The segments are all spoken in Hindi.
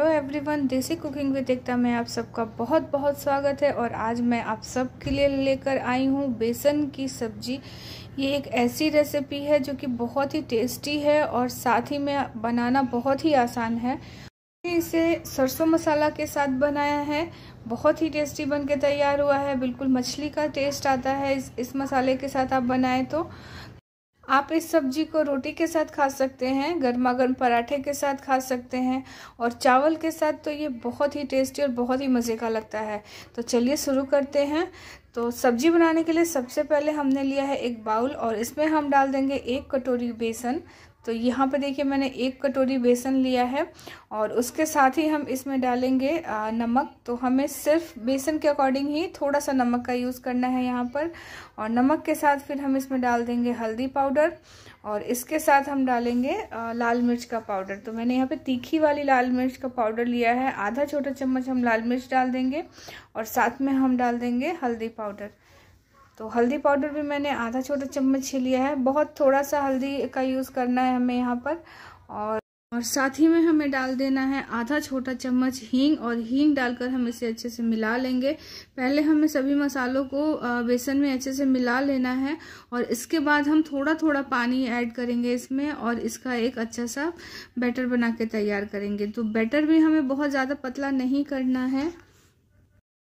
hello everyone desi cooking with Ekta में आप सबका बहुत बहुत स्वागत है और आज मैं आप सब के लिए लेकर आई हूँ बेसन की सब्जी ये एक ऐसी रेसिपी है जो कि बहुत ही टेस्टी है और साथ ही में बनाना बहुत ही आसान है इसे सरसों मसाला के साथ बनाया है बहुत ही टेस्टी बन के तैयार हुआ है बिल्कुल मछली का टेस्ट आता है इस इस मसाले के साथ आप बनाएं तो आप इस सब्जी को रोटी के साथ खा सकते हैं गर्मा गर्म पराठे के साथ खा सकते हैं और चावल के साथ तो ये बहुत ही टेस्टी और बहुत ही मज़े का लगता है तो चलिए शुरू करते हैं तो सब्जी बनाने के लिए सबसे पहले हमने लिया है एक बाउल और इसमें हम डाल देंगे एक कटोरी बेसन तो यहाँ पर देखिए मैंने एक कटोरी बेसन लिया है और उसके साथ ही हम इसमें डालेंगे नमक तो हमें सिर्फ बेसन के अकॉर्डिंग ही थोड़ा सा नमक का यूज़ करना है यहाँ पर और नमक के साथ फिर हम इसमें डाल देंगे हल्दी पाउडर और इसके साथ हम डालेंगे लाल मिर्च का पाउडर तो मैंने यहाँ पे तीखी वाली लाल मिर्च का पाउडर लिया है आधा छोटा चम्मच हम लाल मिर्च डाल देंगे और साथ में हम डाल देंगे हल्दी पाउडर तो हल्दी पाउडर भी मैंने आधा छोटा चम्मच लिया है बहुत थोड़ा सा हल्दी का यूज़ करना है हमें यहाँ पर और और साथ ही में हमें डाल देना है आधा छोटा चम्मच हींग और हींग डालकर हम इसे अच्छे से मिला लेंगे पहले हमें सभी मसालों को बेसन में अच्छे से मिला लेना है और इसके बाद हम थोड़ा थोड़ा पानी ऐड करेंगे इसमें और इसका एक अच्छा सा बैटर बना के तैयार करेंगे तो बैटर भी हमें बहुत ज़्यादा पतला नहीं करना है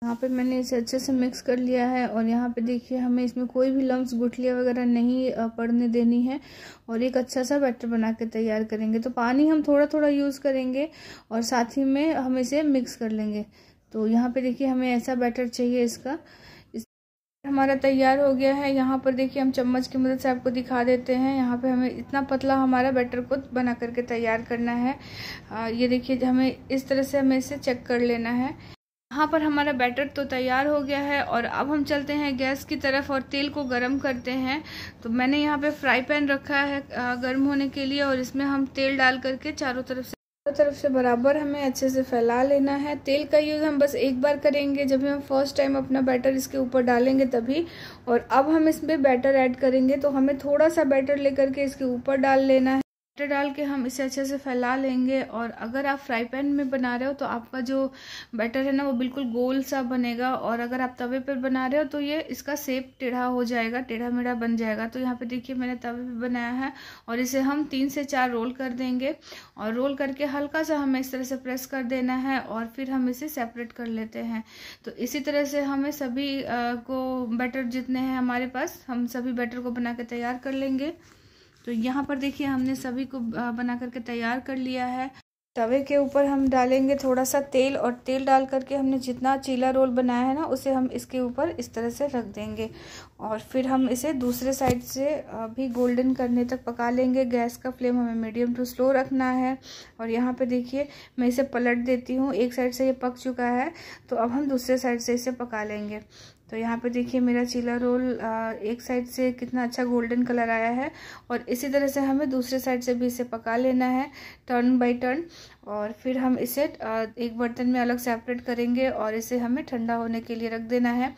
यहाँ पे मैंने इसे अच्छे से मिक्स कर लिया है और यहाँ पे देखिए हमें इसमें कोई भी लम्ब गुठलियाँ वगैरह नहीं पड़ने देनी है और एक अच्छा सा बैटर बना के तैयार करेंगे तो पानी हम थोड़ा थोड़ा यूज़ करेंगे और साथ ही में हम इसे मिक्स कर लेंगे तो यहाँ पे देखिए हमें ऐसा बैटर चाहिए इसका इस हमारा तैयार हो गया है यहाँ पर देखिए हम चम्मच की मदद से आपको दिखा देते हैं यहाँ पे हमें इतना पतला हमारा बैटर को बना करके तैयार करना है आ, ये देखिए हमें इस तरह से हमें इसे चेक कर लेना है यहाँ पर हमारा बैटर तो तैयार हो गया है और अब हम चलते हैं गैस की तरफ और तेल को गर्म करते हैं तो मैंने यहाँ पे फ्राई पैन रखा है गर्म होने के लिए और इसमें हम तेल डाल करके चारों तरफ से चारों तरफ से बराबर हमें अच्छे से फैला लेना है तेल का यूज़ हम बस एक बार करेंगे जब हम फर्स्ट टाइम अपना बैटर इसके ऊपर डालेंगे तभी और अब हम इसमें बैटर ऐड करेंगे तो हमें थोड़ा सा बैटर लेकर के इसके ऊपर डाल लेना है बटर डाल के हम इसे अच्छे से फैला लेंगे और अगर आप फ्राई पैन में बना रहे हो तो आपका जो बैटर है ना वो बिल्कुल गोल सा बनेगा और अगर आप तवे पर बना रहे हो तो ये इसका सेप टेढ़ा हो जाएगा टेढ़ा मेढ़ा बन जाएगा तो यहाँ पे देखिए मैंने तवे पर बनाया है और इसे हम तीन से चार रोल कर देंगे और रोल करके हल्का सा हमें इस तरह से प्रेस कर देना है और फिर हम इसे सेपरेट कर लेते हैं तो इसी तरह से हमें सभी को बैटर जितने हैं हमारे पास हम सभी बैटर को बना के तैयार कर लेंगे तो यहाँ पर देखिए हमने सभी को बना करके तैयार कर लिया है तवे के ऊपर हम डालेंगे थोड़ा सा तेल और तेल डाल करके हमने जितना चीला रोल बनाया है ना उसे हम इसके ऊपर इस तरह से रख देंगे और फिर हम इसे दूसरे साइड से भी गोल्डन करने तक पका लेंगे गैस का फ्लेम हमें मीडियम टू स्लो रखना है और यहाँ पे देखिए मैं इसे पलट देती हूँ एक साइड से ये पक चुका है तो अब हम दूसरे साइड से इसे पका लेंगे तो यहाँ पे देखिए मेरा चीला रोल एक साइड से कितना अच्छा गोल्डन कलर आया है और इसी तरह से हमें दूसरे साइड से भी इसे पका लेना है टर्न बाय टर्न और फिर हम इसे एक बर्तन में अलग सेपरेट करेंगे और इसे हमें ठंडा होने के लिए रख देना है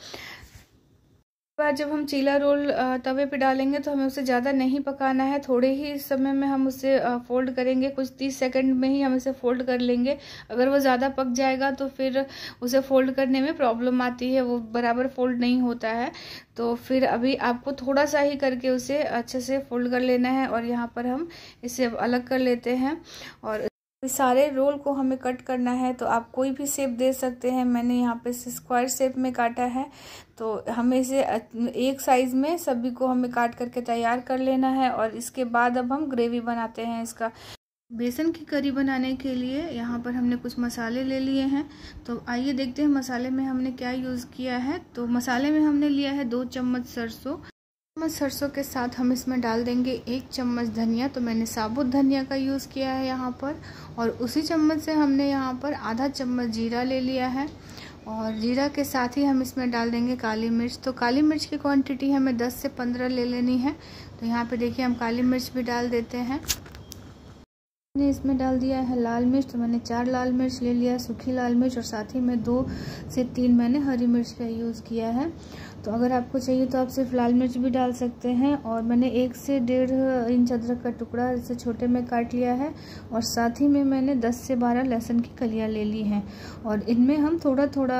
बाद जब हम चीला रोल तवे पे डालेंगे तो हमें उसे ज़्यादा नहीं पकाना है थोड़े ही समय में हम उसे फोल्ड करेंगे कुछ तीस सेकंड में ही हम इसे फोल्ड कर लेंगे अगर वो ज़्यादा पक जाएगा तो फिर उसे फोल्ड करने में प्रॉब्लम आती है वो बराबर फोल्ड नहीं होता है तो फिर अभी आपको थोड़ा सा ही करके उसे अच्छे से फोल्ड कर लेना है और यहाँ पर हम इसे अलग कर लेते हैं और इस सारे रोल को हमें कट करना है तो आप कोई भी शेप दे सकते हैं मैंने यहाँ पे स्क्वायर शेप में काटा है तो हमें इसे एक साइज़ में सभी को हमें काट करके तैयार कर लेना है और इसके बाद अब हम ग्रेवी बनाते हैं इसका बेसन की करी बनाने के लिए यहाँ पर हमने कुछ मसाले ले लिए हैं तो आइए देखते हैं मसाले में हमने क्या यूज़ किया है तो मसाले में हमने लिया है दो चम्मच सरसों चम्मच सरसों के साथ हम इसमें डाल देंगे एक चम्मच धनिया तो मैंने साबुत धनिया का यूज़ किया है यहाँ पर और उसी चम्मच से हमने यहाँ पर आधा चम्मच जीरा ले लिया है और जीरा के साथ ही हम इसमें डाल देंगे काली मिर्च तो काली मिर्च की क्वांटिटी हमें 10 से 15 ले लेनी है तो यहाँ पे देखिए हम काली मिर्च भी डाल देते हैं मैंने इसमें डाल दिया है लाल मिर्च तो मैंने चार लाल मिर्च ले लिया सूखी लाल मिर्च और साथ ही में दो से तीन मैंने हरी मिर्च का यूज़ किया है तो अगर आपको चाहिए तो आप सिर्फ लाल मिर्च भी डाल सकते हैं और मैंने एक से डेढ़ इंच अदरक का टुकड़ा इसे छोटे में काट लिया है और साथ ही में मैंने 10 से 12 लहसुन की कलियाँ ले ली हैं और इनमें हम थोड़ा थोड़ा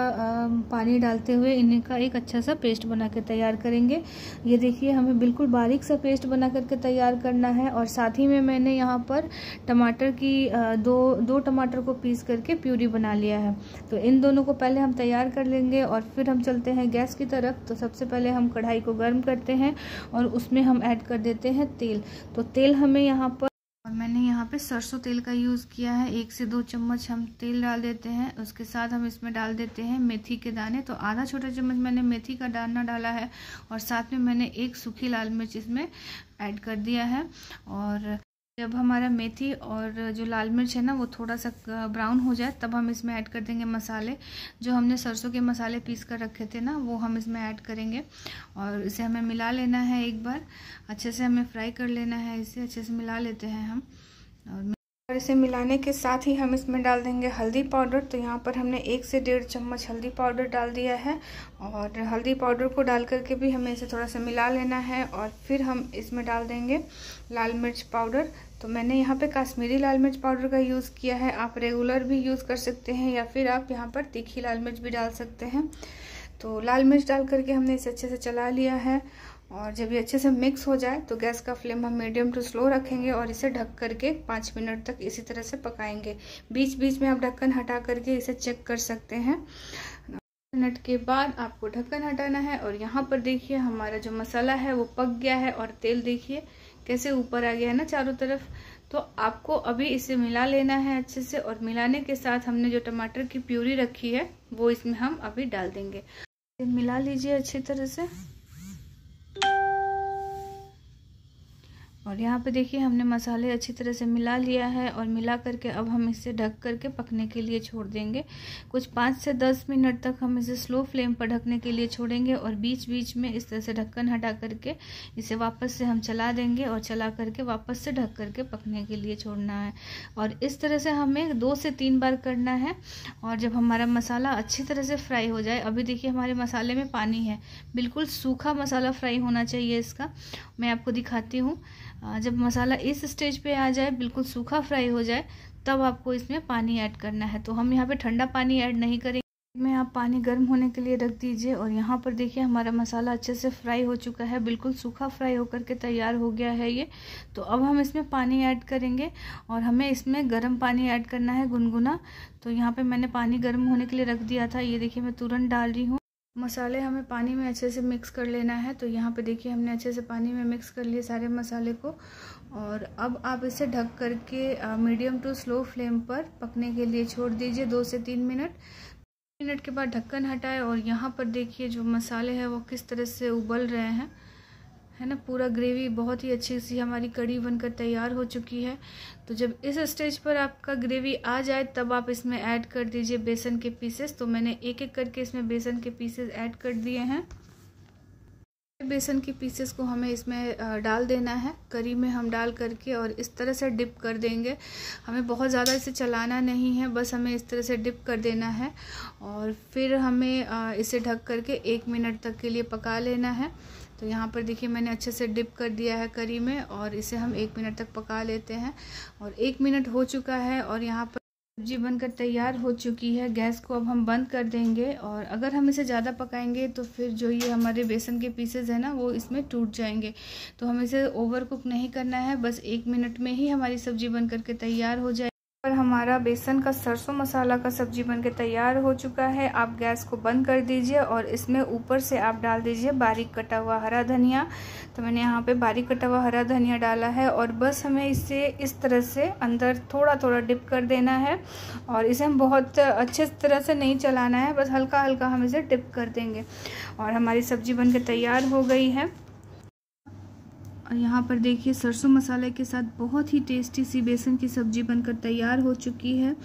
पानी डालते हुए इनका का एक अच्छा सा पेस्ट बना के तैयार करेंगे ये देखिए हमें बिल्कुल बारीक सा पेस्ट बना करके तैयार करना है और साथ ही में मैंने यहाँ पर टमाटर की दो दो टमाटर को पीस करके प्यूरी बना लिया है तो इन दोनों को पहले हम तैयार कर लेंगे और फिर हम चलते हैं गैस की तरफ तो सबसे पहले हम कढ़ाई को गर्म करते हैं और उसमें हम ऐड कर देते हैं तेल तो तेल हमें यहाँ पर और मैंने यहाँ पे सरसों तेल का यूज़ किया है एक से दो चम्मच हम तेल डाल देते हैं उसके साथ हम इसमें डाल देते हैं मेथी के दाने तो आधा छोटा चम्मच मैंने मेथी का दाना डाला है और साथ में मैंने एक सूखी लाल मिर्च इसमें ऐड कर दिया है और जब हमारा मेथी और जो लाल मिर्च है ना वो थोड़ा सा ब्राउन हो जाए तब हम इसमें ऐड कर देंगे मसाले जो हमने सरसों के मसाले पीस कर रखे थे ना वो हम इसमें ऐड करेंगे और इसे हमें मिला लेना है एक बार अच्छे से हमें फ्राई कर लेना है इसे अच्छे से मिला लेते हैं हम और और इसे मिलाने के साथ ही हम इसमें डाल देंगे हल्दी पाउडर तो यहाँ पर हमने एक से डेढ़ चम्मच हल्दी पाउडर डाल दिया है और हल्दी पाउडर को डाल करके भी हमें इसे थोड़ा सा मिला लेना है और फिर हम इसमें डाल देंगे लाल मिर्च पाउडर तो मैंने यहाँ पे काश्मीरी लाल मिर्च पाउडर का यूज़ किया है आप रेगुलर भी यूज़ कर सकते हैं या फिर आप यहाँ पर तीखी लाल मिर्च भी डाल सकते हैं तो लाल मिर्च डाल करके हमने इसे अच्छे से चला लिया है और जब ये अच्छे से मिक्स हो जाए तो गैस का फ्लेम हम मीडियम टू स्लो रखेंगे और इसे ढक करके पाँच मिनट तक इसी तरह से पकाएंगे बीच बीच में आप ढक्कन हटा करके इसे चेक कर सकते हैं मिनट के बाद आपको ढक्कन हटाना है और यहाँ पर देखिए हमारा जो मसाला है वो पक गया है और तेल देखिए कैसे ऊपर आ गया है ना चारों तरफ तो आपको अभी इसे मिला लेना है अच्छे से और मिलाने के साथ हमने जो टमाटर की प्यूरी रखी है वो इसमें हम अभी डाल देंगे मिला लीजिए अच्छी तरह से और यहाँ पे देखिए हमने मसाले अच्छी तरह से मिला लिया है और मिला करके अब हम इसे ढक करके पकने के लिए छोड़ देंगे कुछ पाँच से दस मिनट तक हम इसे स्लो फ्लेम पर ढकने के लिए छोड़ेंगे और बीच बीच में इस तरह से ढक्कन हटा करके इसे वापस से हम चला देंगे और चला करके वापस से ढक करके पकने के लिए छोड़ना है और इस तरह से हमें दो से तीन बार करना है और जब हमारा मसाला अच्छी तरह से फ्राई हो जाए अभी देखिए हमारे मसाले में पानी है बिल्कुल सूखा मसाला फ्राई होना चाहिए इसका मैं आपको दिखाती हूँ जब मसाला इस स्टेज पे आ जाए बिल्कुल सूखा फ्राई हो जाए तब आपको इसमें पानी ऐड करना है तो हम यहाँ पे ठंडा पानी ऐड नहीं करेंगे में आप पानी गर्म होने के लिए रख दीजिए और यहाँ पर देखिए हमारा मसाला अच्छे से फ्राई हो चुका है बिल्कुल सूखा फ्राई होकर के तैयार हो गया है ये तो अब हम इसमें पानी ऐड करेंगे और हमें इसमें गर्म पानी ऐड करना है गुनगुना तो यहाँ पर मैंने पानी गर्म होने के लिए रख दिया था ये देखिए मैं तुरंत डाल रही हूँ मसाले हमें पानी में अच्छे से मिक्स कर लेना है तो यहाँ पे देखिए हमने अच्छे से पानी में मिक्स कर लिए सारे मसाले को और अब आप इसे ढक करके मीडियम टू स्लो फ्लेम पर पकने के लिए छोड़ दीजिए दो से तीन मिनट मिनट के बाद ढक्कन हटाए और यहाँ पर देखिए जो मसाले हैं वो किस तरह से उबल रहे हैं है ना पूरा ग्रेवी बहुत ही अच्छी सी हमारी कड़ी बनकर तैयार हो चुकी है तो जब इस स्टेज पर आपका ग्रेवी आ जाए तब आप इसमें ऐड कर दीजिए बेसन के पीसेस तो मैंने एक एक करके इसमें बेसन के पीसेस ऐड कर दिए हैं बेसन के पीसेस को हमें इसमें डाल देना है करी में हम डाल करके और इस तरह से डिप कर देंगे हमें बहुत ज़्यादा इसे चलाना नहीं है बस हमें इस तरह से डिप कर देना है और फिर हमें इसे ढक करके एक मिनट तक के लिए पका लेना है तो यहाँ पर देखिए मैंने अच्छे से डिप कर दिया है करी में और इसे हम एक मिनट तक पका लेते हैं और एक मिनट हो चुका है और यहाँ पर सब्जी बनकर तैयार हो चुकी है गैस को अब हम बंद कर देंगे और अगर हम इसे ज़्यादा पकाएंगे तो फिर जो ये हमारे बेसन के पीसेज हैं ना वो इसमें टूट जाएंगे तो हम इसे ओवर कुक नहीं करना है बस एक मिनट में ही हमारी सब्जी बनकर के तैयार हो जाएगी पर हमारा बेसन का सरसों मसाला का सब्जी बनके तैयार हो चुका है आप गैस को बंद कर दीजिए और इसमें ऊपर से आप डाल दीजिए बारीक कटा हुआ हरा धनिया तो मैंने यहाँ पे बारीक कटा हुआ हरा धनिया डाला है और बस हमें इसे इस तरह से अंदर थोड़ा थोड़ा डिप कर देना है और इसे हम बहुत अच्छे तरह से नहीं चलाना है बस हल्का हल्का हम इसे डिप कर देंगे और हमारी सब्जी बन तैयार हो गई है और यहाँ पर देखिए सरसों मसाले के साथ बहुत ही टेस्टी सी बेसन की सब्जी बनकर तैयार हो चुकी है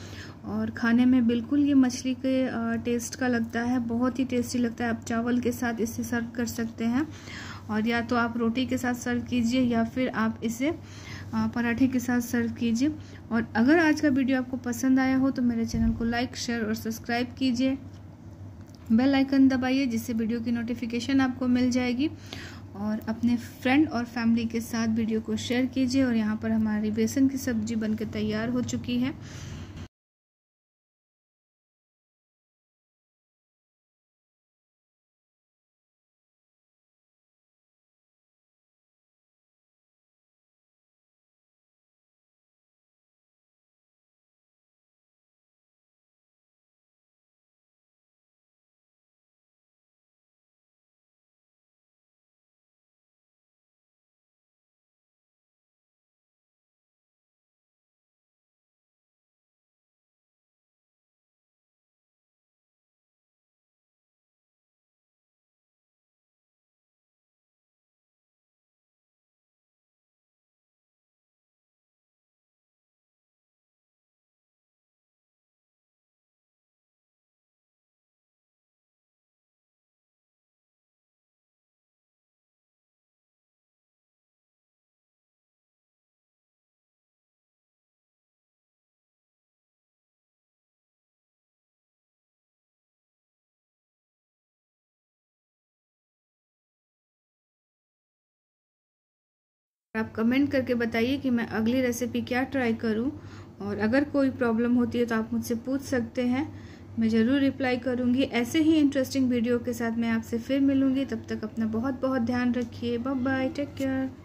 और खाने में बिल्कुल ये मछली के टेस्ट का लगता है बहुत ही टेस्टी लगता है आप चावल के साथ इसे सर्व कर सकते हैं और या तो आप रोटी के साथ सर्व कीजिए या फिर आप इसे पराठे के साथ सर्व कीजिए और अगर आज का वीडियो आपको पसंद आया हो तो मेरे चैनल को लाइक शेयर और सब्सक्राइब कीजिए बेल आइकन दबाइए जिससे वीडियो की नोटिफिकेशन आपको मिल जाएगी और अपने फ्रेंड और फैमिली के साथ वीडियो को शेयर कीजिए और यहाँ पर हमारी बेसन की सब्जी बनकर तैयार हो चुकी है आप कमेंट करके बताइए कि मैं अगली रेसिपी क्या ट्राई करूं और अगर कोई प्रॉब्लम होती है तो आप मुझसे पूछ सकते हैं मैं ज़रूर रिप्लाई करूंगी ऐसे ही इंटरेस्टिंग वीडियो के साथ मैं आपसे फिर मिलूंगी तब तक अपना बहुत बहुत ध्यान रखिए बाय बाय टेक केयर